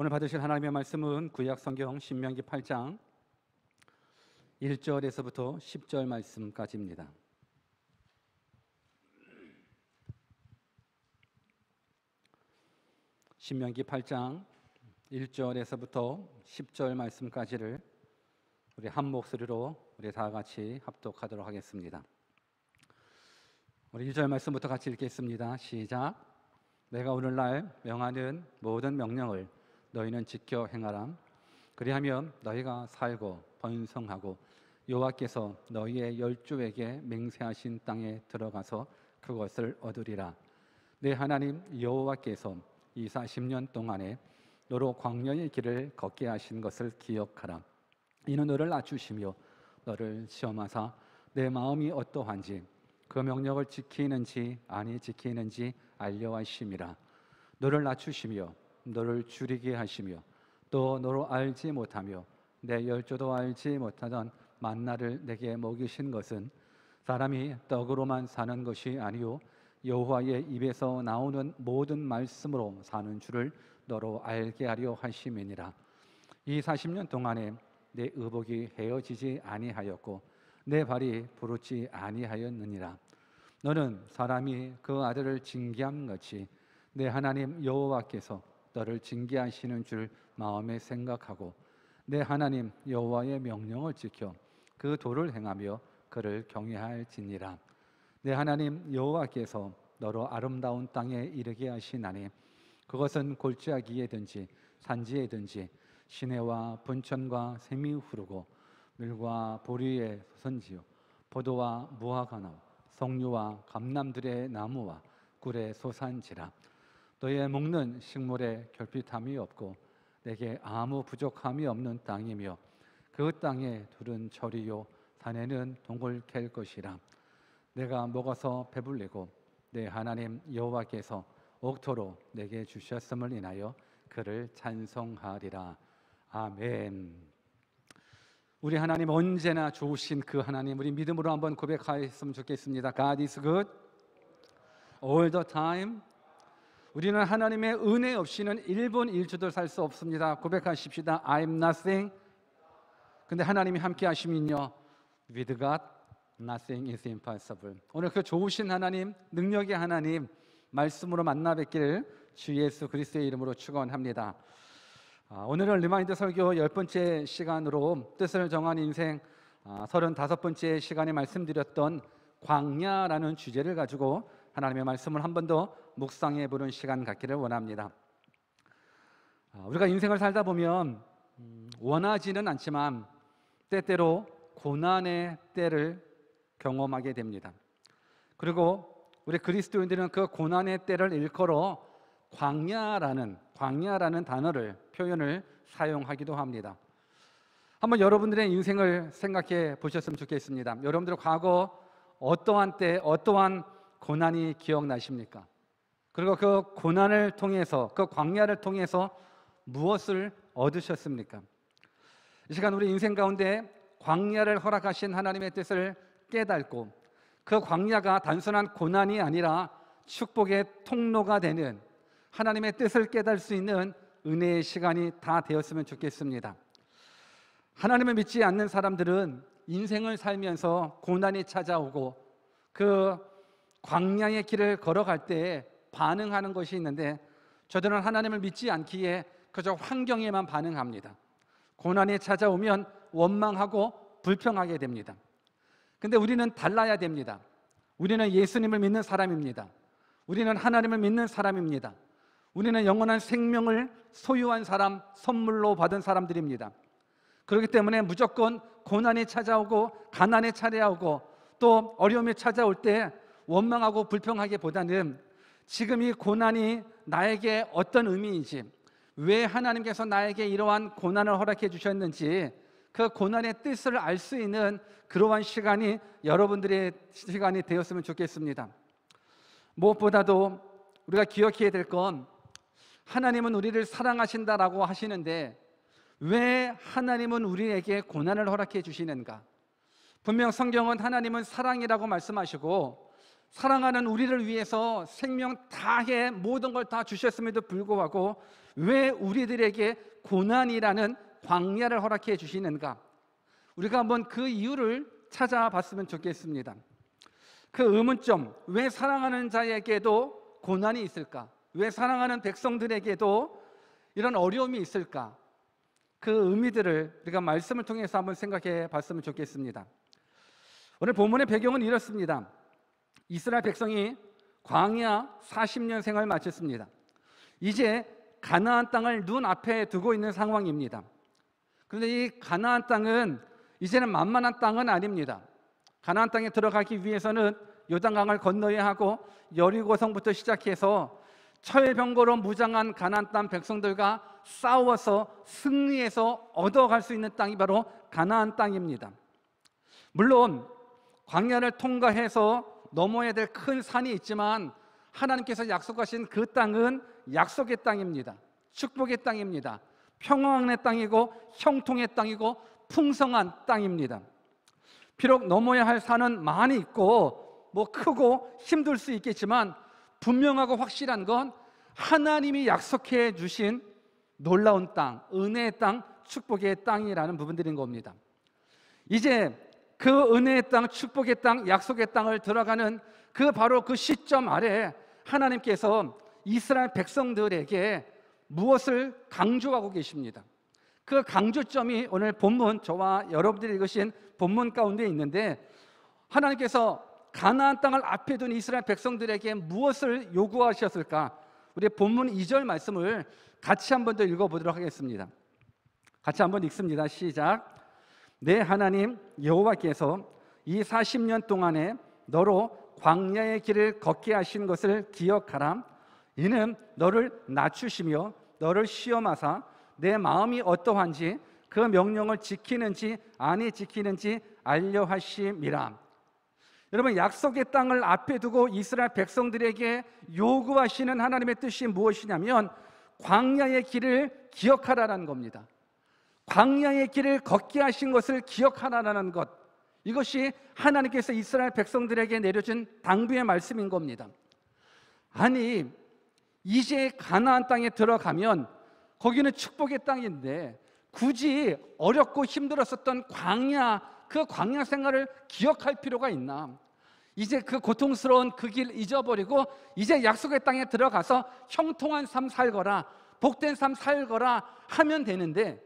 오늘 받으실 하나님의 말씀은 구약 성경 신명기 8장 1절에서부터 10절 말씀까지입니다. 신명기 8장 1절에서부터 10절 말씀까지를 우리 한 목소리로 우리 다 같이 합독하도록 하겠습니다. 우리 1절 말씀부터 같이 읽겠습니다. 시작. 내가 오늘날 명하는 모든 명령을 너희는 지켜 행하라 그리하면 너희가 살고 번성하고 여호와께서 너희의 열주에게 맹세하신 땅에 들어가서 그것을 얻으리라 내 하나님 여호와께서 이 40년 동안에 너로 광야의 길을 걷게 하신 것을 기억하라 이는 너를 낮추시며 너를 시험하사 내 마음이 어떠한지 그 명령을 지키는지 아니 지키는지 알려하심이라 너를 낮추시며 너를 줄이게 하시며 또 너로 알지 못하며 내 열조도 알지 못하던 만나를 내게 먹이신 것은 사람이 떡으로만 사는 것이 아니요 여호와의 입에서 나오는 모든 말씀으로 사는 줄을 너로 알게 하려 하심이니라. 이 40년 동안에 내 의복이 헤어지지 아니하였고 내 발이 부르지 아니하였느니라. 너는 사람이 그 아들을 징계함 같이 내 하나님 여호와께서 너를 징계하시는 줄 마음에 생각하고 내 하나님 여호와의 명령을 지켜 그 도를 행하며 그를 경외할지니라 내 하나님 여호와께서 너로 아름다운 땅에 이르게 하시나니 그것은 골짜기에든지 산지에든지 시내와 분천과 샘이 흐르고 물과 보리의 선지요 포도와 무화과나 석류와 감남들의 나무와 꿀의 소산지라 너의 희 먹는 식물에 결핍함이 없고 내게 아무 부족함이 없는 땅이며 그 땅에 둘은 절이요 산에는 동굴 캘 것이라 내가 먹어서 배불리고 내 하나님 여호와께서 옥토로 내게 주셨음을 인하여 그를 찬송하리라 아멘. 우리 하나님 언제나 좋으신 그 하나님 우리 믿음으로 한번 고백하였으면 좋겠습니다. God is good all the time 우리는 하나님의 은혜 없이는 1분 1초도 살 수 없습니다. 고백하십시다. I'm nothing. 근데 하나님이 함께 하시면요. With God, nothing is impossible. 오늘 그 좋으신 하나님, 능력의 하나님 말씀으로 만나 뵙기를 주 예수 그리스도의 이름으로 축원합니다. 아, 오늘은 리마인드 설교 열 번째 시간으로 뜻을 정한 인생 아, 서른다 번째 시간에 말씀드렸던 광야라는 주제를 가지고 하나님의 말씀을 한번더 묵상해 보는 시간 갖기를 원합니다. 아, 우리가 인생을 살다 보면 음, 원하지는 않지만 때때로 고난의 때를 경험하게 됩니다. 그리고 우리 그리스도인들은 그 고난의 때를 일컬어 광야라는 광야라는 단어를 표현을 사용하기도 합니다. 한번 여러분들의 인생을 생각해 보셨으면 좋겠습니다. 여러분들 과거 어떠한 때 어떠한 고난이 기억나십니까? 그리고 그 고난을 통해서 그 광야를 통해서 무엇을 얻으셨습니까? 이 시간 우리 인생 가운데 광야를 허락하신 하나님의 뜻을 깨닫고 그 광야가 단순한 고난이 아니라 축복의 통로가 되는 하나님의 뜻을 깨달수 있는 은혜의 시간이 다 되었으면 좋겠습니다. 하나님을 믿지 않는 사람들은 인생을 살면서 고난이 찾아오고 그 광야의 길을 걸어갈 때 반응하는 것이 있는데 저들은 하나님을 믿지 않기에 그저 환경에만 반응합니다. 고난이 찾아오면 원망하고 불평하게 됩니다. 근데 우리는 달라야 됩니다. 우리는 예수님을 믿는 사람입니다. 우리는 하나님을 믿는 사람입니다. 우리는 영원한 생명을 소유한 사람, 선물로 받은 사람들입니다. 그렇기 때문에 무조건 고난이 찾아오고 가난이 찾아오고 또 어려움이 찾아올 때 원망하고 불평하기보다는 지금 이 고난이 나에게 어떤 의미인지, 왜 하나님께서 나에게 이러한 고난을 허락해 주셨는지, 그 고난의 뜻을 알 수 있는 그러한 시간이 여러분들의 시간이 되었으면 좋겠습니다. 무엇보다도 우리가 기억해야 될 건 하나님은 우리를 사랑하신다라고 하시는데 왜 하나님은 우리에게 고난을 허락해 주시는가? 분명 성경은 하나님은 사랑이라고 말씀하시고 사랑하는 우리를 위해서 생명 다해 모든 걸 다 주셨음에도 불구하고 왜 우리들에게 고난이라는 광야를 허락해 주시는가? 우리가 한번 그 이유를 찾아봤으면 좋겠습니다. 그 의문점, 왜 사랑하는 자에게도 고난이 있을까? 왜 사랑하는 백성들에게도 이런 어려움이 있을까? 그 의미들을 우리가 말씀을 통해서 한번 생각해 봤으면 좋겠습니다. 오늘 본문의 배경은 이렇습니다. 이스라엘 백성이 광야 40년 생활을 마쳤습니다. 이제 가나안 땅을 눈앞에 두고 있는 상황입니다. 그런데 이 가나안 땅은 이제는 만만한 땅은 아닙니다. 가나안 땅에 들어가기 위해서는 요단강을 건너야 하고 여리고성부터 시작해서 철병거로 무장한 가나안 땅 백성들과 싸워서 승리해서 얻어갈 수 있는 땅이 바로 가나안 땅입니다. 물론 광야를 통과해서 넘어야 될 큰 산이 있지만 하나님께서 약속하신 그 땅은 약속의 땅입니다. 축복의 땅입니다. 평화의 땅이고 형통의 땅이고 풍성한 땅입니다. 비록 넘어야 할 산은 많이 있고 뭐 크고 힘들 수 있겠지만 분명하고 확실한 건 하나님이 약속해 주신 놀라운 땅, 은혜의 땅, 축복의 땅이라는 부분들인 겁니다. 이제 그 은혜의 땅, 축복의 땅, 약속의 땅을 들어가는 그 바로 그 시점 아래 하나님께서 이스라엘 백성들에게 무엇을 강조하고 계십니다. 그 강조점이 오늘 본문 저와 여러분들이 읽으신 본문 가운데 있는데 하나님께서 가나안 땅을 앞에 둔 이스라엘 백성들에게 무엇을 요구하셨을까? 우리 본문 2절 말씀을 같이 한번 더 읽어 보도록 하겠습니다. 같이 한번 읽습니다. 시작. 내 하나님 여호와께서 이 40년 동안에 너로 광야의 길을 걷게 하신 것을 기억하라 이는 너를 낮추시며 너를 시험하사 내 마음이 어떠한지 그 명령을 지키는지 아니 지키는지 알려 하심이라 여러분 약속의 땅을 앞에 두고 이스라엘 백성들에게 요구하시는 하나님의 뜻이 무엇이냐면 광야의 길을 기억하라라는 겁니다. 광야의 길을 걷게 하신 것을 기억하라라는 것. 이것이 하나님께서 이스라엘 백성들에게 내려준 당부의 말씀인 겁니다. 아니, 이제 가나안 땅에 들어가면 거기는 축복의 땅인데 굳이 어렵고 힘들었었던 광야 그 광야 생활을 기억할 필요가 있나? 이제 그 고통스러운 그 길 잊어버리고 이제 약속의 땅에 들어가서 형통한 삶 살거라 복된 삶 살거라 하면 되는데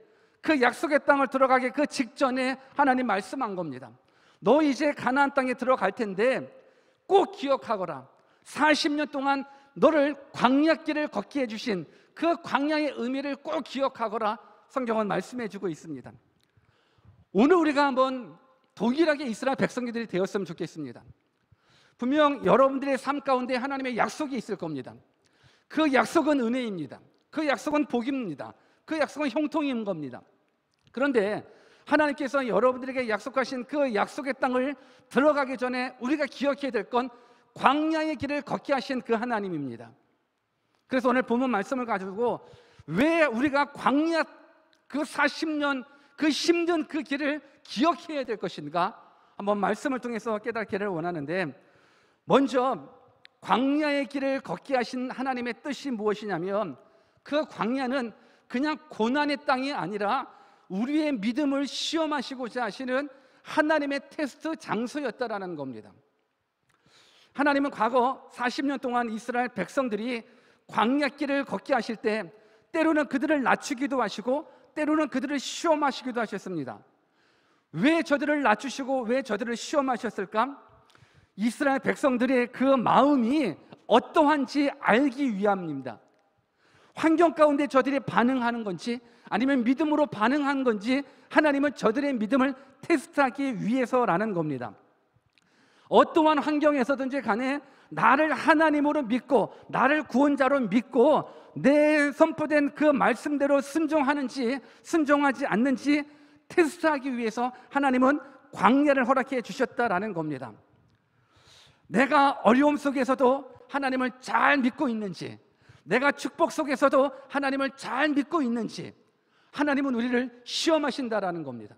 그 약속의 땅을 들어가기 그 직전에 하나님 말씀한 겁니다. 너 이제 가나안 땅에 들어갈 텐데 꼭 기억하거라. 40년 동안 너를 광야길을 걷게 해 주신 그 광야의 의미를 꼭 기억하거라. 성경은 말씀해 주고 있습니다. 오늘 우리가 한번 동일하게 이스라엘 백성들이 되었으면 좋겠습니다. 분명 여러분들의 삶 가운데 하나님의 약속이 있을 겁니다. 그 약속은 은혜입니다. 그 약속은 복입니다. 그 약속은 형통인 겁니다. 그런데 하나님께서 여러분들에게 약속하신 그 약속의 땅을 들어가기 전에 우리가 기억해야 될 건 광야의 길을 걷게 하신 그 하나님입니다. 그래서 오늘 본문 말씀을 가지고 왜 우리가 광야 그 40년 그 10년 그 길을 기억해야 될 것인가 한번 말씀을 통해서 깨닫기를 원하는데 먼저 광야의 길을 걷게 하신 하나님의 뜻이 무엇이냐면 그 광야는 그냥 고난의 땅이 아니라 우리의 믿음을 시험하시고자 하시는 하나님의 테스트 장소였다라는 겁니다. 하나님은 과거 40년 동안 이스라엘 백성들이 광야길을 걷게 하실 때 때로는 그들을 낮추기도 하시고 때로는 그들을 시험하시기도 하셨습니다. 왜 저들을 낮추시고 왜 저들을 시험하셨을까? 이스라엘 백성들의 그 마음이 어떠한지 알기 위함입니다. 환경 가운데 저들이 반응하는 건지 아니면 믿음으로 반응한 건지 하나님은 저들의 믿음을 테스트하기 위해서라는 겁니다. 어떠한 환경에서든지 간에 나를 하나님으로 믿고 나를 구원자로 믿고 내 선포된 그 말씀대로 순종하는지 순종하지 않는지 테스트하기 위해서 하나님은 광야를 허락해 주셨다라는 겁니다. 내가 어려움 속에서도 하나님을 잘 믿고 있는지, 내가 축복 속에서도 하나님을 잘 믿고 있는지, 하나님은 우리를 시험하신다라는 겁니다.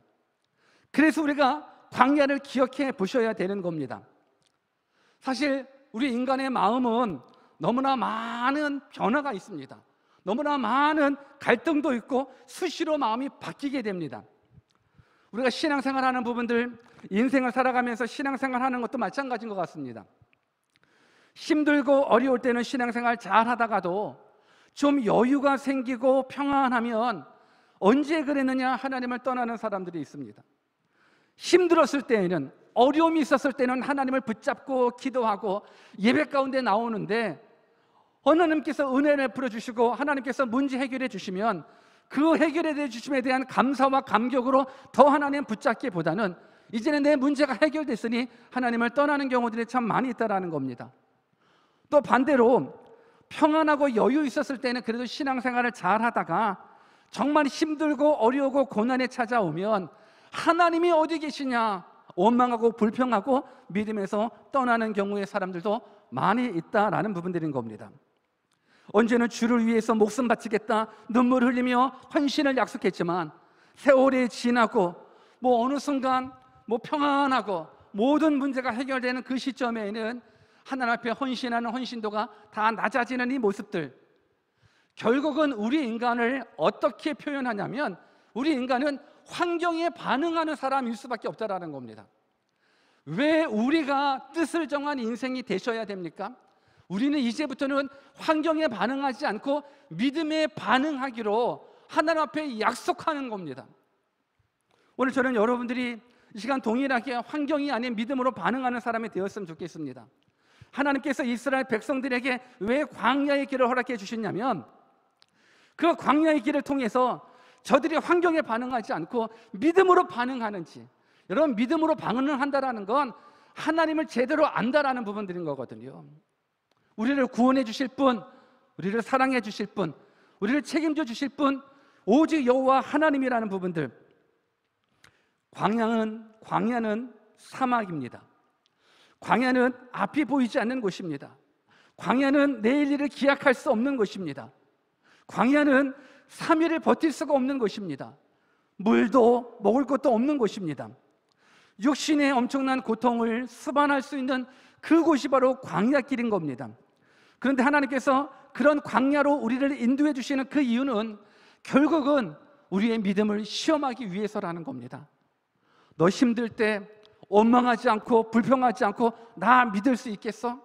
그래서 우리가 광야를 기억해 보셔야 되는 겁니다. 사실 우리 인간의 마음은 너무나 많은 변화가 있습니다. 너무나 많은 갈등도 있고 수시로 마음이 바뀌게 됩니다. 우리가 신앙생활 하는 부분들, 인생을 살아가면서 신앙생활 하는 것도 마찬가지인 것 같습니다. 힘들고 어려울 때는 신앙생활 잘 하다가도 좀 여유가 생기고 평안하면 언제 그랬느냐? 하나님을 떠나는 사람들이 있습니다. 힘들었을 때에는 어려움이 있었을 때는 하나님을 붙잡고 기도하고 예배 가운데 나오는데 하나님께서 은혜를 풀어 주시고 하나님께서 문제 해결해 주시면 그 해결해 주심에 대한 감사와 감격으로 더 하나님 붙잡기보다는 이제는 내 문제가 해결됐으니 하나님을 떠나는 경우들이 참 많이 있다라는 겁니다. 또 반대로 평안하고 여유 있었을 때는 그래도 신앙생활을 잘 하다가 정말 힘들고 어려우고 고난에 찾아오면 하나님이 어디 계시냐 원망하고 불평하고 믿음에서 떠나는 경우의 사람들도 많이 있다라는 부분들인 겁니다. 언제는 주를 위해서 목숨 바치겠다 눈물 흘리며 헌신을 약속했지만 세월이 지나고 뭐 어느 순간 뭐 평안하고 모든 문제가 해결되는 그 시점에는 하나님 앞에 헌신하는 헌신도가 다 낮아지는 이 모습들 결국은 우리 인간을 어떻게 표현하냐면 우리 인간은 환경에 반응하는 사람일 수밖에 없다라는 겁니다. 왜 우리가 뜻을 정한 인생이 되셔야 됩니까? 우리는 이제부터는 환경에 반응하지 않고 믿음에 반응하기로 하나님 앞에 약속하는 겁니다. 오늘 저는 여러분들이 이 시간 동일하게 환경이 아닌 믿음으로 반응하는 사람이 되었으면 좋겠습니다. 하나님께서 이스라엘 백성들에게 왜 광야의 길을 허락해 주셨냐면 그 광야의 길을 통해서 저들이 환경에 반응하지 않고 믿음으로 반응하는지 여러분 믿음으로 반응을 한다라는 건 하나님을 제대로 안다라는 부분들인 거거든요. 우리를 구원해 주실 분, 우리를 사랑해 주실 분, 우리를 책임져 주실 분 오직 여호와 하나님이라는 부분들. 광야는 광야는 사막입니다. 광야는 앞이 보이지 않는 곳입니다. 광야는 내일 일을 기약할 수 없는 곳입니다. 광야는 3일을 버틸 수가 없는 것입니다. 물도 먹을 것도 없는 것입니다. 육신의 엄청난 고통을 수반할 수 있는 그곳이 바로 광야길인 겁니다. 그런데 하나님께서 그런 광야로 우리를 인도해 주시는 그 이유는 결국은 우리의 믿음을 시험하기 위해서라는 겁니다. 너 힘들 때 원망하지 않고 불평하지 않고 나 믿을 수 있겠어?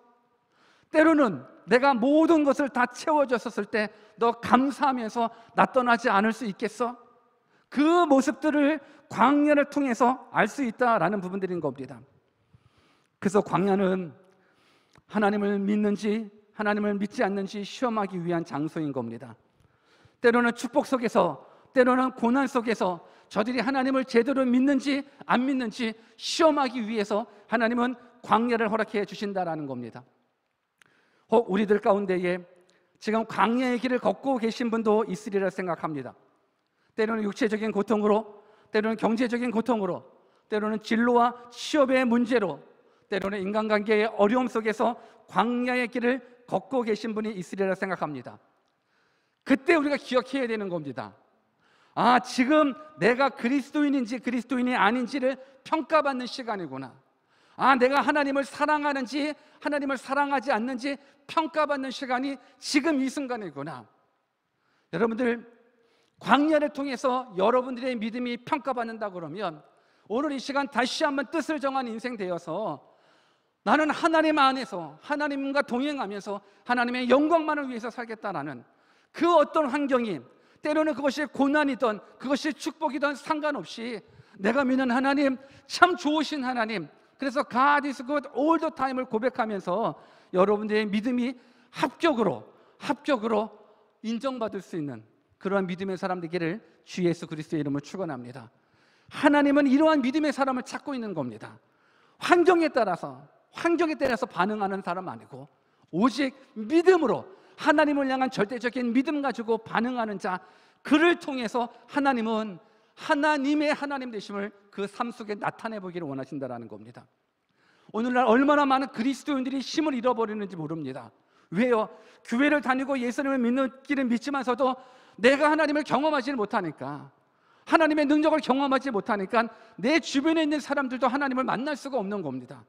때로는 내가 모든 것을 다 채워줬었을 때 너 감사하면서 나 떠나지 않을 수 있겠어? 그 모습들을 광야를 통해서 알 수 있다라는 부분들인 겁니다. 그래서 광야는 하나님을 믿는지 하나님을 믿지 않는지 시험하기 위한 장소인 겁니다. 때로는 축복 속에서 때로는 고난 속에서 저들이 하나님을 제대로 믿는지 안 믿는지 시험하기 위해서 하나님은 광야를 허락해 주신다라는 겁니다. 혹 어, 우리들 가운데에 지금 광야의 길을 걷고 계신 분도 있으리라 생각합니다. 때로는 육체적인 고통으로, 때로는 경제적인 고통으로, 때로는 진로와 취업의 문제로, 때로는 인간관계의 어려움 속에서 광야의 길을 걷고 계신 분이 있으리라 생각합니다. 그때 우리가 기억해야 되는 겁니다. 아, 지금 내가 그리스도인인지 그리스도인이 아닌지를 평가받는 시간이구나. 아, 내가 하나님을 사랑하는지 하나님을 사랑하지 않는지 평가받는 시간이 지금 이 순간이구나. 여러분들 광야를 통해서 여러분들의 믿음이 평가받는다 그러면 오늘 이 시간 다시 한번 뜻을 정한 인생 되어서 나는 하나님 안에서 하나님과 동행하면서 하나님의 영광만을 위해서 살겠다라는 그 어떤 환경이 때로는 그것이 고난이든 그것이 축복이든 상관없이 내가 믿는 하나님 참 좋으신 하나님 그래서 God is good all the time을 고백하면서 여러분들의 믿음이 합격으로 합격으로 인정받을 수 있는 그러한 믿음의 사람 들에게를주 예수 그리스도의 이름을 축원합니다. 하나님은 이러한 믿음의 사람을 찾고 있는 겁니다. 환경에 따라서 환경에 따라서 반응하는 사람 아니고 오직 믿음으로 하나님을 향한 절대적인 믿음 가지고 반응하는 자 그를 통해서 하나님은 하나님의 하나님 되심을 그 삶 속에 나타내 보기를 원하신다라는 겁니다. 오늘날 얼마나 많은 그리스도인들이 힘을 잃어버리는지 모릅니다. 왜요? 교회를 다니고 예수님을 믿는 길을 믿지만서도 내가 하나님을 경험하지 못하니까 하나님의 능력을 경험하지 못하니까 내 주변에 있는 사람들도 하나님을 만날 수가 없는 겁니다.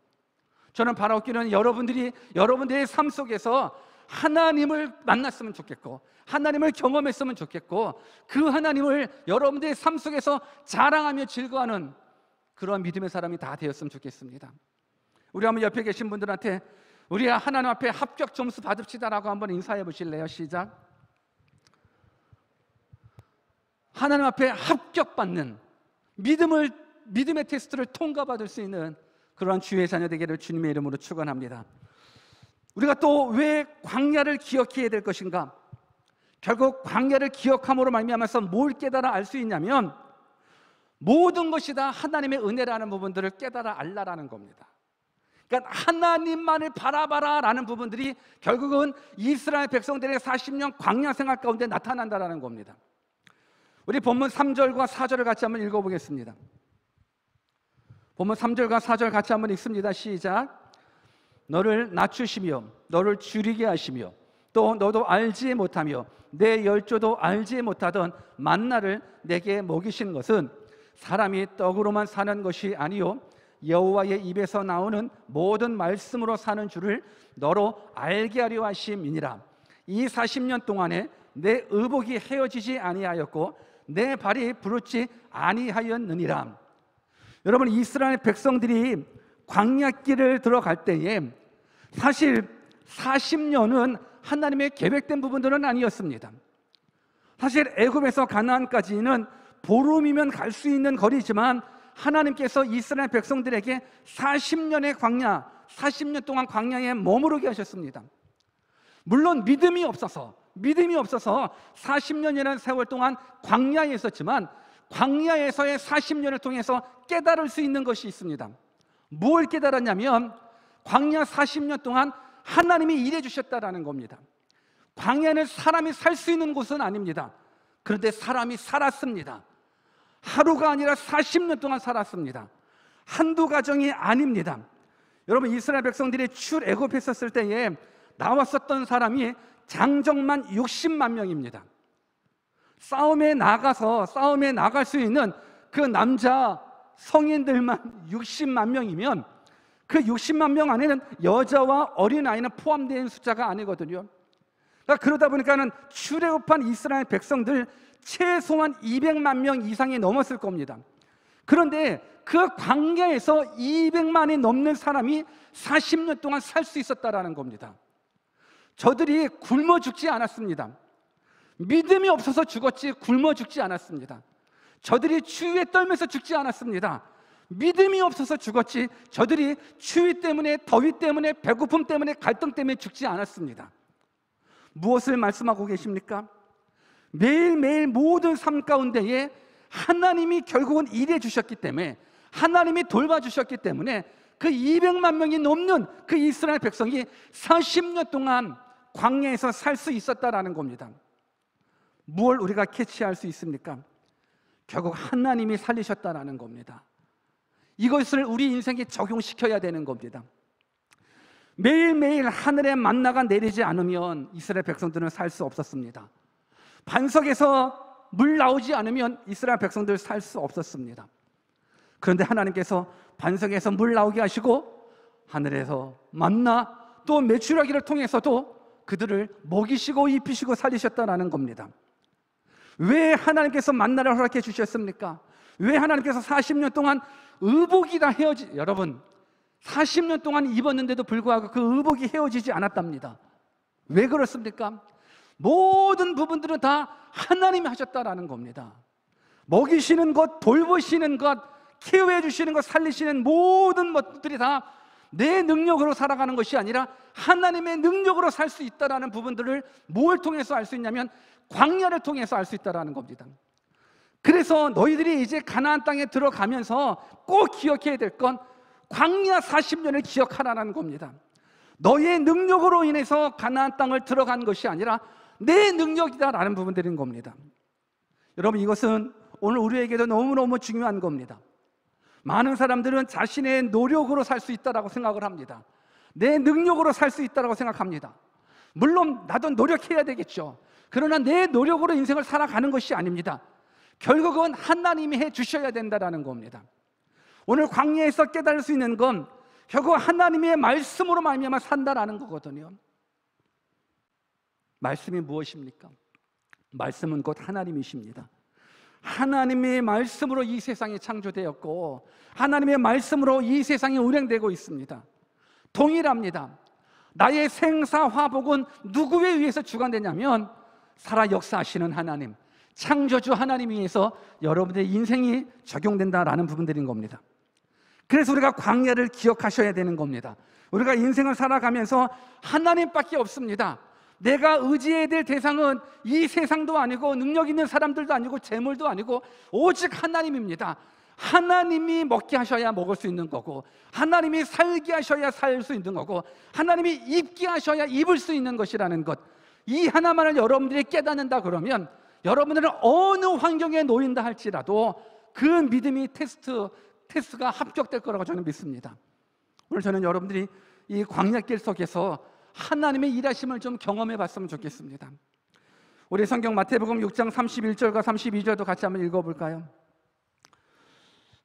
저는 바라옵기는 여러분들이 여러분들의 삶 속에서 하나님을 만났으면 좋겠고 하나님을 경험했으면 좋겠고 그 하나님을 여러분들의 삶 속에서 자랑하며 즐거워하는 그런 믿음의 사람이 다 되었으면 좋겠습니다. 우리 한번 옆에 계신 분들한테 우리 하나님 앞에 합격 점수 받읍시다라고 한번 인사해 보실래요? 시작. 하나님 앞에 합격받는 믿음을 믿음의 테스트를 통과받을 수 있는 그러한 주의 자녀 되기를 주님의 이름으로 축원합니다. 우리가 또 왜 광야를 기억해야 될 것인가? 결국 광야를 기억함으로 말미암아서 뭘 깨달아 알 수 있냐면 모든 것이 다 하나님의 은혜라는 부분들을 깨달아 알라라는 겁니다. 그러니까 하나님만을 바라봐라라는 부분들이 결국은 이스라엘 백성들의 40년 광야 생활 가운데 나타난다라는 겁니다. 우리 본문 3절과 4절을 같이 한번 읽어보겠습니다. 본문 3절과 4절 같이 한번 읽습니다. 시작. 너를 낮추시며 너를 줄이게 하시며 또 너도 알지 못하며 내 열조도 알지 못하던 만나를 내게 먹이신 것은 사람이 떡으로만 사는 것이 아니요 여호와의 입에서 나오는 모든 말씀으로 사는 줄을 너로 알게 하려 하심이니라 이 40년 동안에 내 의복이 헤어지지 아니하였고 내 발이 부르지 아니하였느니라 여러분 이스라엘 백성들이 광야길을 들어갈 때에 사실 40년은 하나님의 계획된 부분들은 아니었습니다. 사실 애굽에서 가나안까지는 보름이면 갈 수 있는 거리지만 하나님께서 이스라엘 백성들에게 40년의 광야, 40년 동안 광야에 머무르게 하셨습니다. 물론 믿음이 없어서 믿음이 없어서 40년이라는 세월 동안 광야에 있었지만 광야에서의 40년을 통해서 깨달을 수 있는 것이 있습니다. 무엇 깨달았냐면 광야 40년 동안 하나님이 일해 주셨다라는 겁니다. 광야는 사람이 살 수 있는 곳은 아닙니다. 그런데 사람이 살았습니다. 하루가 아니라 40년 동안 살았습니다. 한두 가정이 아닙니다. 여러분 이스라엘 백성들이 출애굽했었을 때에 나왔었던 사람이 장정만 60만 명입니다. 싸움에 나가서 싸움에 나갈 수 있는 그 남자 성인들만 60만 명이면 그 60만 명 안에는 여자와 어린아이는 포함된 숫자가 아니거든요. 그러니까 그러다 보니까는 출애굽한 이스라엘 백성들 최소한 200만 명 이상이 넘었을 겁니다. 그런데 그 광야에서 200만이 넘는 사람이 40년 동안 살 수 있었다라는 겁니다. 저들이 굶어 죽지 않았습니다. 믿음이 없어서 죽었지 굶어 죽지 않았습니다. 저들이 추위에 떨면서 죽지 않았습니다. 믿음이 없어서 죽었지 저들이 추위 때문에 더위 때문에 배고픔 때문에 갈등 때문에 죽지 않았습니다. 무엇을 말씀하고 계십니까? 매일매일 모든 삶 가운데에 하나님이 결국은 일해 주셨기 때문에 하나님이 돌봐 주셨기 때문에 그 200만 명이 넘는 그 이스라엘 백성이 40년 동안 광야에서 살 수 있었다라는 겁니다. 무 우리가 캐치할 수 있습니까? 결국 하나님이 살리셨다라는 겁니다. 이것을 우리 인생에 적용시켜야 되는 겁니다. 매일매일 하늘의 만나가 내리지 않으면 이스라엘 백성들은 살 수 없었습니다. 반석에서 물 나오지 않으면 이스라엘 백성들 살 수 없었습니다. 그런데 하나님께서 반석에서 물 나오게 하시고 하늘에서 만나 또 매출하기를 통해서도 그들을 먹이시고 입히시고 살리셨다라는 겁니다. 왜 하나님께서 만나를 허락해 주셨습니까? 왜 하나님께서 40년 동안 의복이다 헤어지 여러분 40년 동안 입었는데도 불구하고 그 의복이 헤어지지 않았답니다. 왜 그렇습니까? 모든 부분들은 다 하나님이 하셨다라는 겁니다. 먹이시는 것, 돌보시는 것, 케어해 주시는 것, 살리시는 모든 것들이 다 내 능력으로 살아가는 것이 아니라 하나님의 능력으로 살 수 있다라는 부분들을 뭘 통해서 알 수 있냐면 광야를 통해서 알 수 있다라는 겁니다. 그래서 너희들이 이제 가나안 땅에 들어가면서 꼭 기억해야 될 건 광야 40년을 기억하라는 겁니다. 너희의 능력으로 인해서 가나안 땅을 들어간 것이 아니라 내 능력이다라는 부분들인 겁니다. 여러분 이것은 오늘 우리에게도 너무너무 중요한 겁니다. 많은 사람들은 자신의 노력으로 살 수 있다라고 생각을 합니다. 내 능력으로 살 수 있다라고 생각합니다. 물론 나도 노력해야 되겠죠. 그러나 내 노력으로 인생을 살아가는 것이 아닙니다. 결국은 하나님이 해 주셔야 된다라는 겁니다. 오늘 광야에서 깨달을 수 있는 건 결국 하나님의 말씀으로 말미암아 산다라는 거거든요. 말씀이 무엇입니까? 말씀은 곧 하나님이십니다. 하나님의 말씀으로 이 세상이 창조되었고 하나님의 말씀으로 이 세상이 운행되고 있습니다. 동일합니다. 나의 생사 화복은 누구에 의해서 주관되냐면 살아 역사하시는 하나님, 창조주 하나님에 이서 여러분의 인생이 적용된다라는 부분들인 겁니다. 그래서 우리가 광야를 기억하셔야 되는 겁니다. 우리가 인생을 살아가면서 하나님밖에 없습니다. 내가 의지해야 될 대상은 이 세상도 아니고 능력 있는 사람들도 아니고 재물도 아니고 오직 하나님입니다. 하나님이 먹게 하셔야 먹을 수 있는 거고 하나님이 살게 하셔야 살 수 있는 거고 하나님이 입게 하셔야 입을 수 있는 것이라는 것. 이 하나만을 여러분들이 깨닫는다 그러면 여러분들은 어느 환경에 놓인다 할지라도 그 믿음이 테스트 테스트가 합격될 거라고 저는 믿습니다. 오늘 저는 여러분들이 이 광야길 속에서 하나님의 일하심을 좀 경험해 봤으면 좋겠습니다. 우리 성경 마태복음 6장 31절과 32절도 같이 한번 읽어 볼까요?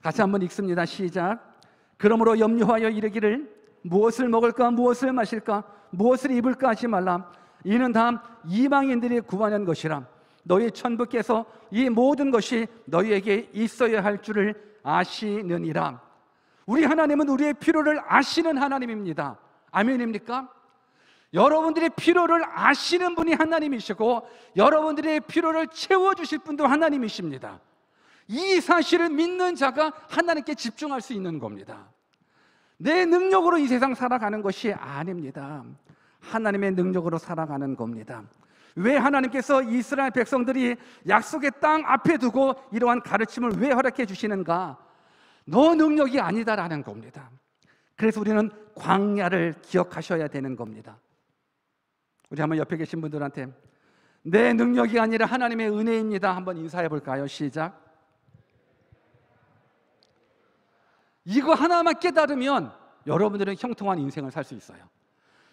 같이 한번 읽습니다. 시작. 그러므로 염려하여 이르기를 무엇을 먹을까 무엇을 마실까 무엇을 입을까 하지 말라 이는 다 이방인들이 구하는 것이라 너희 천부께서 이 모든 것이 너희에게 있어야 할 줄을 아시느니라. 우리 하나님은 우리의 필요를 아시는 하나님입니다. 아멘입니까? 여러분들의 필요를 아시는 분이 하나님이시고 여러분들의 필요를 채워주실 분도 하나님이십니다. 이 사실을 믿는 자가 하나님께 집중할 수 있는 겁니다. 내 능력으로 이 세상 살아가는 것이 아닙니다. 하나님의 능력으로 살아가는 겁니다. 왜 하나님께서 이스라엘 백성들이 약속의 땅 앞에 두고 이러한 가르침을 왜 허락해 주시는가? 너 능력이 아니다라는 겁니다. 그래서 우리는 광야를 기억하셔야 되는 겁니다. 우리 한번 옆에 계신 분들한테 내 능력이 아니라 하나님의 은혜입니다. 한번 인사해 볼까요? 시작. 이거 하나만 깨달으면 여러분들은 형통한 인생을 살 수 있어요.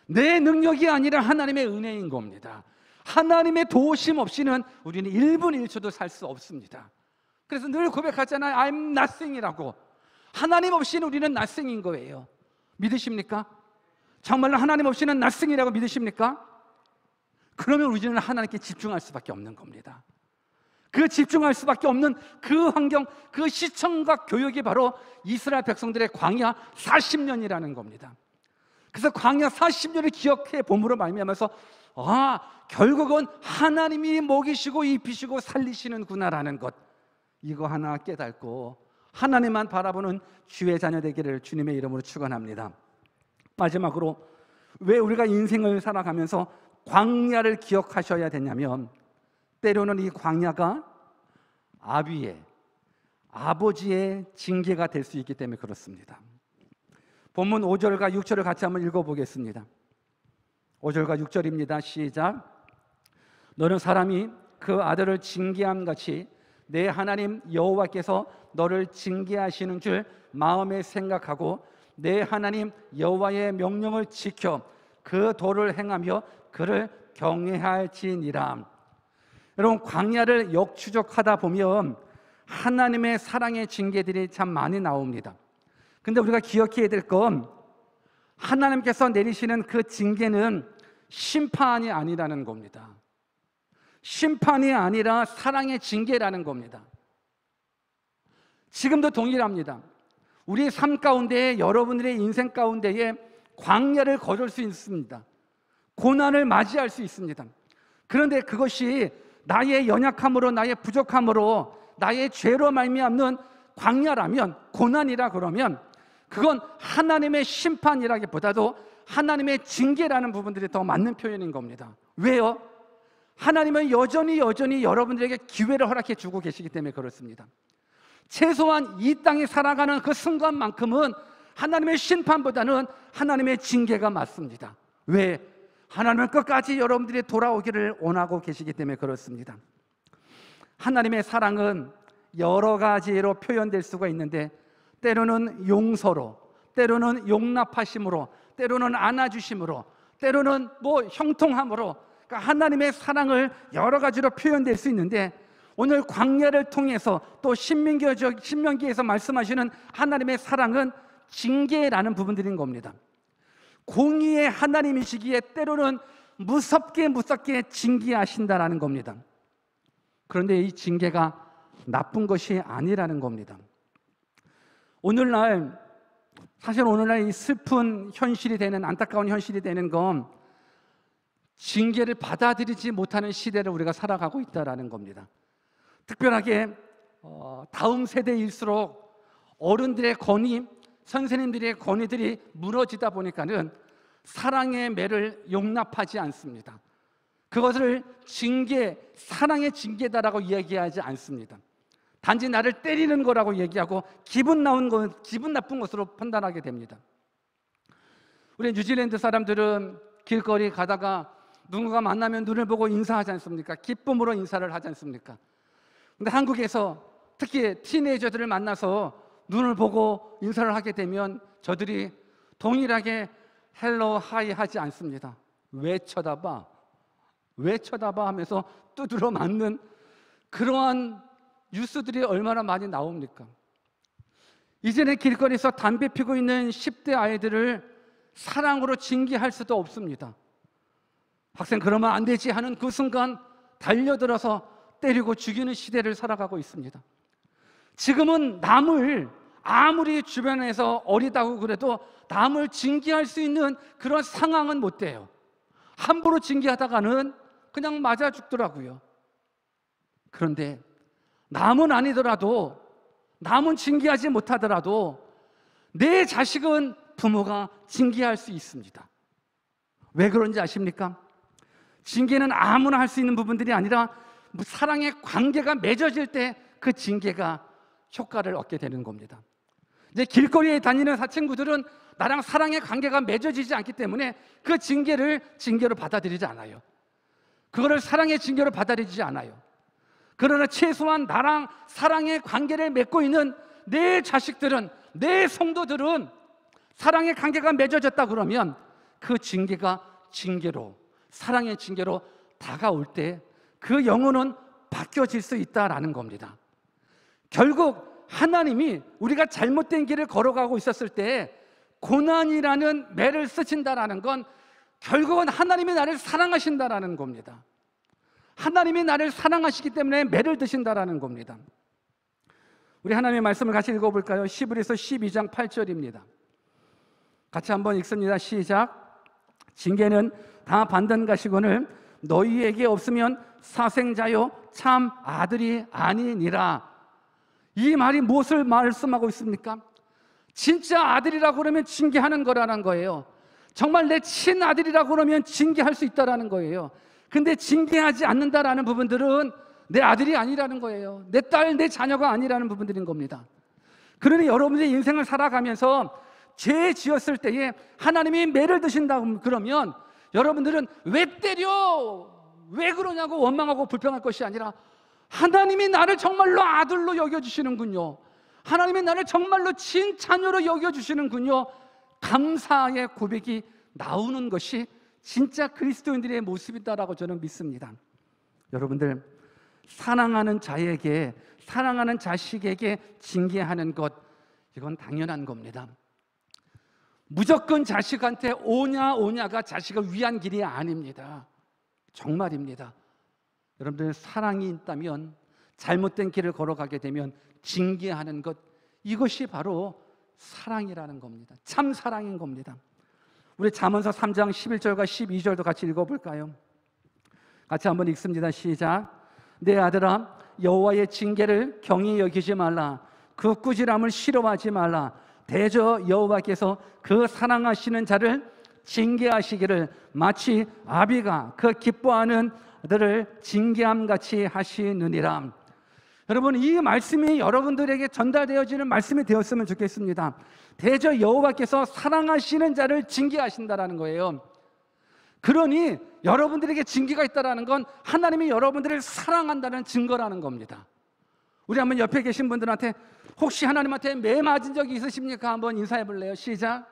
내 능력이 아니라 하나님의 은혜인 겁니다. 하나님의 도우심 없이는 우리는 1분 1초도 살 수 없습니다. 그래서 늘 고백하잖아요. I'm nothing이라고. 하나님 없이는 우리는 nothing인 거예요. 믿으십니까? 정말로 하나님 없이는 nothing이라고 믿으십니까? 그러면 우리는 하나님께 집중할 수밖에 없는 겁니다. 그 집중할 수밖에 없는 그 환경, 그 시청과 교육이 바로 이스라엘 백성들의 광야 40년이라는 겁니다. 그래서 광야 40년을 기억해 봄으로 말미암아서 아, 결국은 하나님이 먹이시고 입히시고 살리시는구나라는 것. 이거 하나 깨닫고 하나님만 바라보는 주의 자녀 되기를 주님의 이름으로 축원합니다. 마지막으로 왜 우리가 인생을 살아가면서 광야를 기억하셔야 되냐면 때로는 이 광야가 아비의 아버지의 징계가 될 수 있기 때문에 그렇습니다. 본문 5절과 6절을 같이 한번 읽어보겠습니다. 5절과 6절입니다. 시작. 너는 사람이 그 아들을 징계함 같이 내 하나님 여호와께서 너를 징계하시는 줄 마음에 생각하고 내 하나님 여호와의 명령을 지켜 그 도를 행하며 그를 경외할지니라. 여러분 광야를 역추적하다 보면 하나님의 사랑의 징계들이 참 많이 나옵니다. 근데 우리가 기억해야 될 건 하나님께서 내리시는 그 징계는 심판이 아니라는 겁니다. 심판이 아니라 사랑의 징계라는 겁니다. 지금도 동일합니다. 우리 삶가운데 여러분들의 인생 가운데에 광야를 거둘 수 있습니다. 고난을 맞이할 수 있습니다. 그런데 그것이 나의 연약함으로 나의 부족함으로 나의 죄로 말미암는 광야라면 고난이라 그러면 그건 하나님의 심판이라기보다도 하나님의 징계라는 부분들이 더 맞는 표현인 겁니다. 왜요? 하나님은 여전히 여전히 여러분들에게 기회를 허락해 주고 계시기 때문에 그렇습니다. 최소한 이 땅에 살아가는 그 순간만큼은 하나님의 심판보다는 하나님의 징계가 맞습니다. 왜? 하나님은 끝까지 여러분들이 돌아오기를 원하고 계시기 때문에 그렇습니다. 하나님의 사랑은 여러 가지로 표현될 수가 있는데 때로는 용서로, 때로는 용납하심으로, 때로는 안아주심으로, 때로는 뭐 형통함으로, 그러니까 하나님의 사랑을 여러 가지로 표현될 수 있는데 오늘 광야를 통해서 또 신명기적 신명기에서 말씀하시는 하나님의 사랑은 징계라는 부분들인 겁니다. 공의의 하나님이시기에 때로는 무섭게 무섭게 징계하신다라는 겁니다. 그런데 이 징계가 나쁜 것이 아니라는 겁니다. 오늘날 사실 오늘날 이 슬픈 현실이 되는 안타까운 현실이 되는 건 징계를 받아들이지 못하는 시대를 우리가 살아가고 있다라는 겁니다. 특별하게 어, 다음 세대일수록 어른들의 권위, 선생님들의 권위들이 무너지다 보니까는 사랑의 매를 용납하지 않습니다. 그것을 징계, 사랑의 징계다라고 이야기하지 않습니다. 단지 나를 때리는 거라고 얘기하고 기분 나온 건 기분 나쁜 것으로 판단하게 됩니다. 우리 뉴질랜드 사람들은 길거리 가다가 누군가 만나면 눈을 보고 인사하지 않습니까? 기쁨으로 인사를 하지 않습니까? 근데 한국에서 특히 티네이저들을 만나서 눈을 보고 인사를 하게 되면 저들이 동일하게 헬로 하이 하지 않습니다. 왜 쳐다봐? 왜 쳐다봐 하면서 두드러 맞는 그러한 뉴스들이 얼마나 많이 나옵니까? 이제는 길거리에서 담배 피고 있는 10대 아이들을 사랑으로 징계할 수도 없습니다. 학생 그러면 안 되지 하는 그 순간 달려들어서 때리고 죽이는 시대를 살아가고 있습니다. 지금은 남을 아무리 주변에서 어리다고 그래도 남을 징계할 수 있는 그런 상황은 못 돼요. 함부로 징계하다가는 그냥 맞아 죽더라고요. 그런데 남은 아니더라도, 남은 징계하지 못하더라도, 내 자식은 부모가 징계할 수 있습니다. 왜 그런지 아십니까? 징계는 아무나 할 수 있는 부분들이 아니라 뭐 사랑의 관계가 맺어질 때 그 징계가 효과를 얻게 되는 겁니다. 이제 길거리에 다니는 사친구들은 나랑 사랑의 관계가 맺어지지 않기 때문에 그 징계를 징계로 받아들이지 않아요. 그거를 사랑의 징계로 받아들이지 않아요. 그러나 최소한 나랑 사랑의 관계를 맺고 있는 내 자식들은 내 성도들은 사랑의 관계가 맺어졌다 그러면 그 징계가 징계로 사랑의 징계로 다가올 때 그 영혼은 바뀌어질 수 있다라는 겁니다. 결국 하나님이 우리가 잘못된 길을 걸어가고 있었을 때 고난이라는 매를 쓰신다라는 건 결국은 하나님이 나를 사랑하신다라는 겁니다. 하나님이 나를 사랑하시기 때문에 매를 드신다라는 겁니다. 우리 하나님의 말씀을 같이 읽어볼까요? 시브리서 12장 8절입니다. 같이 한번 읽습니다. 시작. 징계는 다 받는 가시거늘 너희에게 없으면 사생자요 참 아들이 아니니라. 이 말이 무엇을 말씀하고 있습니까? 진짜 아들이라고 그러면 징계하는 거라는 거예요. 정말 내 친아들이라고 그러면 징계할 수 있다라는 거예요. 근데 징계하지 않는다라는 부분들은 내 아들이 아니라는 거예요. 내 딸, 내 자녀가 아니라는 부분들인 겁니다. 그러니 여러분의 인생을 살아가면서 죄 지었을 때에 하나님이 매를 드신다 그러면 여러분들은 왜 때려? 왜 그러냐고 원망하고 불평할 것이 아니라 하나님이 나를 정말로 아들로 여겨주시는군요. 하나님이 나를 정말로 진 자녀로 여겨주시는군요. 감사의 고백이 나오는 것이 진짜 그리스도인들의 모습이다라고 저는 믿습니다. 여러분들 사랑하는 자에게 사랑하는 자식에게 징계하는 것 이건 당연한 겁니다. 무조건 자식한테 오냐 오냐가 자식을 위한 길이 아닙니다. 정말입니다. 여러분들 사랑이 있다면 잘못된 길을 걸어가게 되면 징계하는 것 이것이 바로 사랑이라는 겁니다. 참 사랑인 겁니다. 우리 잠언서 3장 11절과 12절도 같이 읽어볼까요? 같이 한번 읽습니다. 시작. 내 아들아 여호와의 징계를 경히 여기지 말라. 그 꾸지람을 싫어하지 말라. 대저 여호와께서 그 사랑하시는 자를 징계하시기를 마치 아비가 그 기뻐하는 아들을 징계함 같이 하시느니라. 여러분 이 말씀이 여러분들에게 전달되어지는 말씀이 되었으면 좋겠습니다. 대저 여호와께서 사랑하시는 자를 징계하신다라는 거예요. 그러니 여러분들에게 징계가 있다라는 건 하나님이 여러분들을 사랑한다는 증거라는 겁니다. 우리 한번 옆에 계신 분들한테 혹시 하나님한테 매 맞은 적이 있으십니까? 한번 인사해 볼래요? 시작.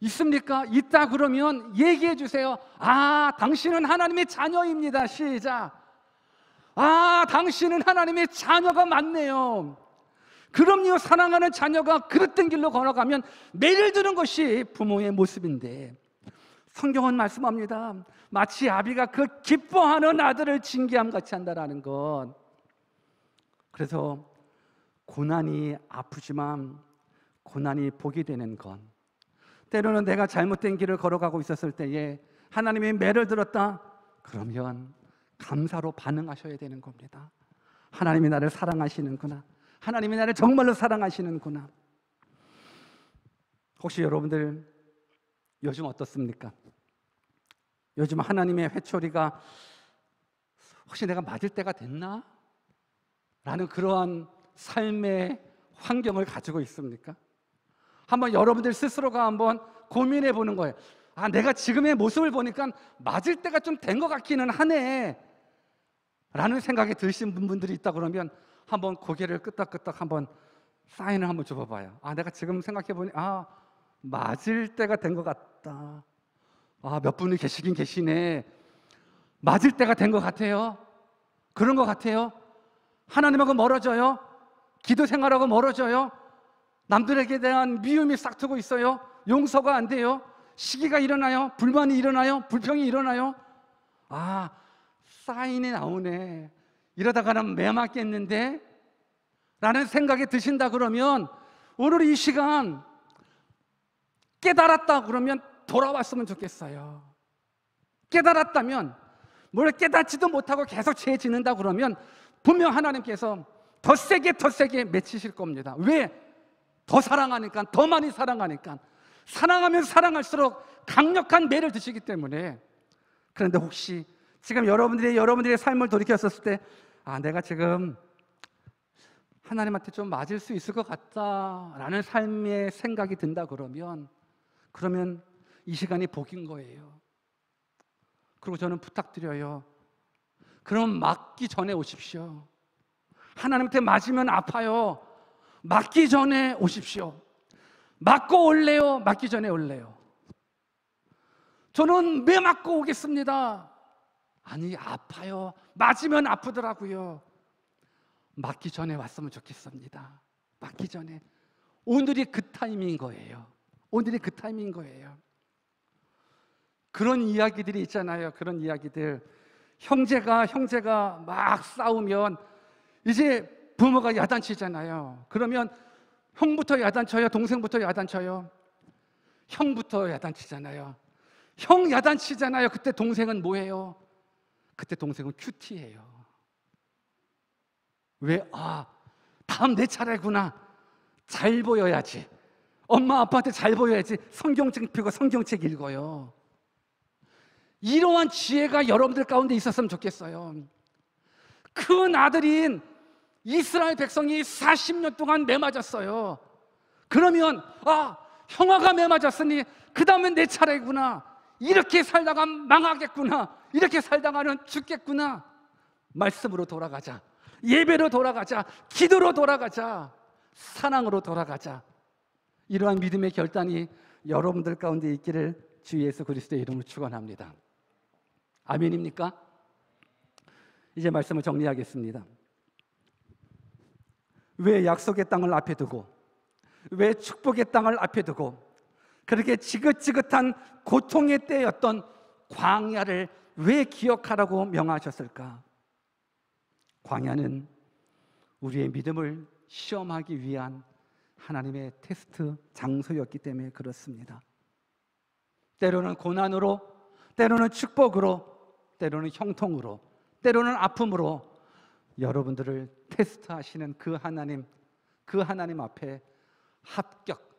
있습니까? 있다 그러면 얘기해 주세요. 아, 당신은 하나님의 자녀입니다. 시작. 아, 당신은 하나님의 자녀가 맞네요. 그럼요, 사랑하는 자녀가 그릇된 길로 걸어가면 매를 드는 것이 부모의 모습인데 성경은 말씀합니다. 마치 아비가 그 기뻐하는 아들을 징계함 같이 한다라는 것. 그래서 고난이 아프지만 고난이 복이 되는 것. 때로는 내가 잘못된 길을 걸어가고 있었을 때에 하나님이 매를 들었다. 그러면 감사로 반응하셔야 되는 겁니다. 하나님이 나를 사랑하시는구나. 하나님이 나를 정말로 사랑하시는구나. 혹시 여러분들 요즘 어떻습니까? 요즘 하나님의 회초리가 혹시 내가 맞을 때가 됐나? 라는 그러한 삶의 환경을 가지고 있습니까? 한번 여러분들 스스로가 한번 고민해 보는 거예요. 아, 내가 지금의 모습을 보니까 맞을 때가 좀 된 것 같기는 하네. 라는 생각이 드신 분들이 있다 그러면 한번 고개를 끄덕끄덕 한번 사인을 한번 줘봐봐요. 아, 내가 지금 생각해보니, 아, 맞을 때가 된 것 같다. 아, 몇 분이 계시긴 계시네. 맞을 때가 된 것 같아요. 그런 것 같아요. 하나님하고 멀어져요. 기도 생활하고 멀어져요. 남들에게 대한 미움이 싹트고 있어요. 용서가 안 돼요. 시기가 일어나요. 불만이 일어나요. 불평이 일어나요. 아, 사인이 나오네. 이러다가는 매 맞겠는데? 라는 생각이 드신다 그러면 오늘 이 시간 깨달았다 그러면 돌아왔으면 좋겠어요. 깨달았다면 뭘 깨닫지도 못하고 계속 죄 지는다 그러면 분명 하나님께서 더 세게 더 세게 맺히실 겁니다. 왜? 더 사랑하니까, 더 많이 사랑하니까. 사랑하면 사랑할수록 강력한 매를 드시기 때문에. 그런데 혹시 지금 여러분들이 여러분들의 삶을 돌이켰었을 때, 아, 내가 지금 하나님한테 좀 맞을 수 있을 것 같다라는 삶의 생각이 든다 그러면, 그러면 이 시간이 복인 거예요. 그리고 저는 부탁드려요. 그럼 맞기 전에 오십시오. 하나님한테 맞으면 아파요. 맞기 전에 오십시오. 맞고 올래요? 맞기 전에 올래요? 저는 왜 맞고 오겠습니다. 아니 아파요. 맞으면 아프더라고요. 맞기 전에 왔으면 좋겠습니다. 맞기 전에 오늘이 그타이밍인 거예요. 오늘이 그타이밍인 거예요. 그런 이야기들이 있잖아요. 그런 이야기들. 형제가 형제가 막 싸우면 이제 부모가 야단치잖아요. 그러면 형부터 야단쳐요. 동생부터 야단쳐요. 형부터 야단치잖아요. 형 야단치잖아요. 그때 동생은 뭐해요 그때 동생은 큐티예요. 왜? 아, 다음 내 차례구나. 잘 보여야지. 엄마 아빠한테 잘 보여야지. 성경책 펴고 성경책 읽어요. 이러한 지혜가 여러분들 가운데 있었으면 좋겠어요. 큰 아들인 이스라엘 백성이 40년 동안 매맞았어요. 그러면 아 형아가 매맞았으니 그 다음엔 내 차례구나. 이렇게 살다가 망하겠구나. 이렇게 살다가는 죽겠구나. 말씀으로 돌아가자. 예배로 돌아가자. 기도로 돌아가자. 사랑으로 돌아가자. 이러한 믿음의 결단이 여러분들 가운데 있기를 주 예수 그리스도의 이름으로 축원합니다. 아멘입니까? 이제 말씀을 정리하겠습니다. 왜 약속의 땅을 앞에 두고 왜 축복의 땅을 앞에 두고 그렇게 지긋지긋한 고통의 때였던 광야를 왜 기억하라고 명하셨을까? 광야는 우리의 믿음을 시험하기 위한 하나님의 테스트 장소였기 때문에 그렇습니다. 때로는 고난으로, 때로는 축복으로, 때로는 형통으로, 때로는 아픔으로 여러분들을 테스트하시는 그 하나님, 그 하나님 앞에 합격,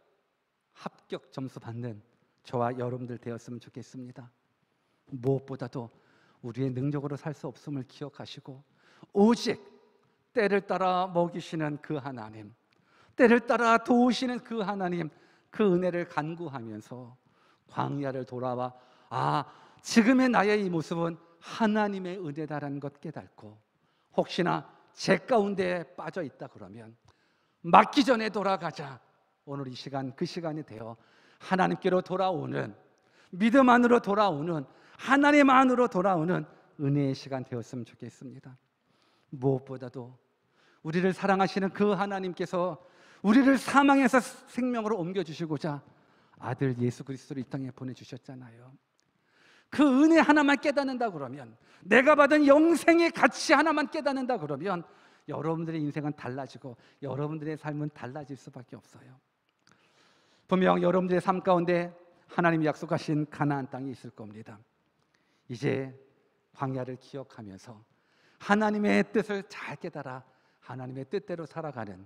합격 점수 받는 저와 여러분들 되었으면 좋겠습니다. 무엇보다도 우리의 능력으로 살 수 없음을 기억하시고 오직 때를 따라 먹이시는 그 하나님, 때를 따라 도우시는 그 하나님, 그 은혜를 간구하면서 광야를 돌아와 아 지금의 나의 이 모습은 하나님의 은혜다라는 것 깨닫고 혹시나 제 가운데에 빠져 있다 그러면 막기 전에 돌아가자 오늘 이 시간 그 시간이 되어 하나님께로 돌아오는 믿음 안으로 돌아오는 하나님 안으로 돌아오는 은혜의 시간 되었으면 좋겠습니다. 무엇보다도 우리를 사랑하시는 그 하나님께서 우리를 사망에서 생명으로 옮겨 주시고자 아들 예수 그리스도를 이 땅에 보내 주셨잖아요. 그 은혜 하나만 깨닫는다 그러면 내가 받은 영생의 가치 하나만 깨닫는다 그러면 여러분들의 인생은 달라지고 여러분들의 삶은 달라질 수밖에 없어요. 분명 여러분들의 삶 가운데 하나님이 약속하신 가나안 땅이 있을 겁니다. 이제 광야를 기억하면서 하나님의 뜻을 잘 깨달아 하나님의 뜻대로 살아가는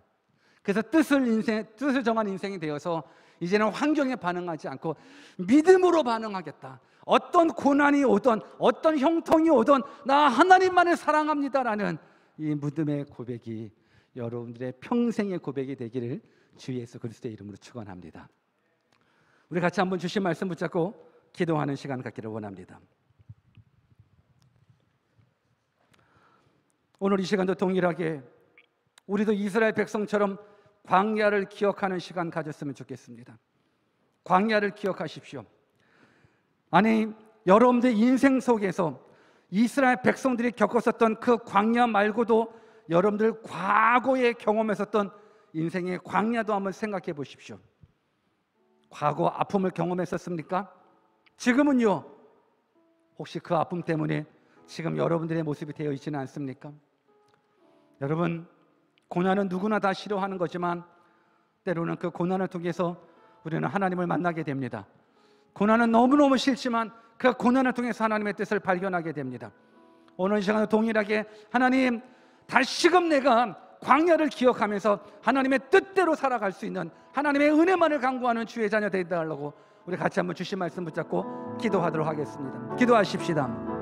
그래서 뜻을 인생 뜻을 정한 인생이 되어서 이제는 환경에 반응하지 않고 믿음으로 반응하겠다. 어떤 고난이 오던 어떤 형통이 오던 나 하나님만을 사랑합니다라는 이 믿음의 고백이 여러분들의 평생의 고백이 되기를 주 예수 그리스도의 이름으로 축원합니다. 우리 같이 한번 주신 말씀 붙잡고 기도하는 시간 갖기를 원합니다. 오늘 이 시간도 동일하게 우리도 이스라엘 백성처럼 광야를 기억하는 시간 가졌으면 좋겠습니다. 광야를 기억하십시오. 아니, 여러분들 인생 속에서 이스라엘 백성들이 겪었었던 그 광야 말고도 여러분들 과거에 경험했었던 인생의 광야도 한번 생각해 보십시오. 과거 아픔을 경험했었습니까? 지금은요. 혹시 그 아픔 때문에 지금 여러분들의 모습이 되어 있지는 않습니까? 여러분, 고난은 누구나 다 싫어하는 거지만 때로는 그 고난을 통해서 우리는 하나님을 만나게 됩니다. 고난은 너무너무 싫지만 그 고난을 통해서 하나님의 뜻을 발견하게 됩니다. 오늘 시간에 동일하게 하나님 다시금 내가 광야를 기억하면서 하나님의 뜻대로 살아갈 수 있는 하나님의 은혜만을 강구하는 주의 자녀 되달라고 우리 같이 한번 주신 말씀 붙잡고 기도하도록 하겠습니다. 기도하십시다.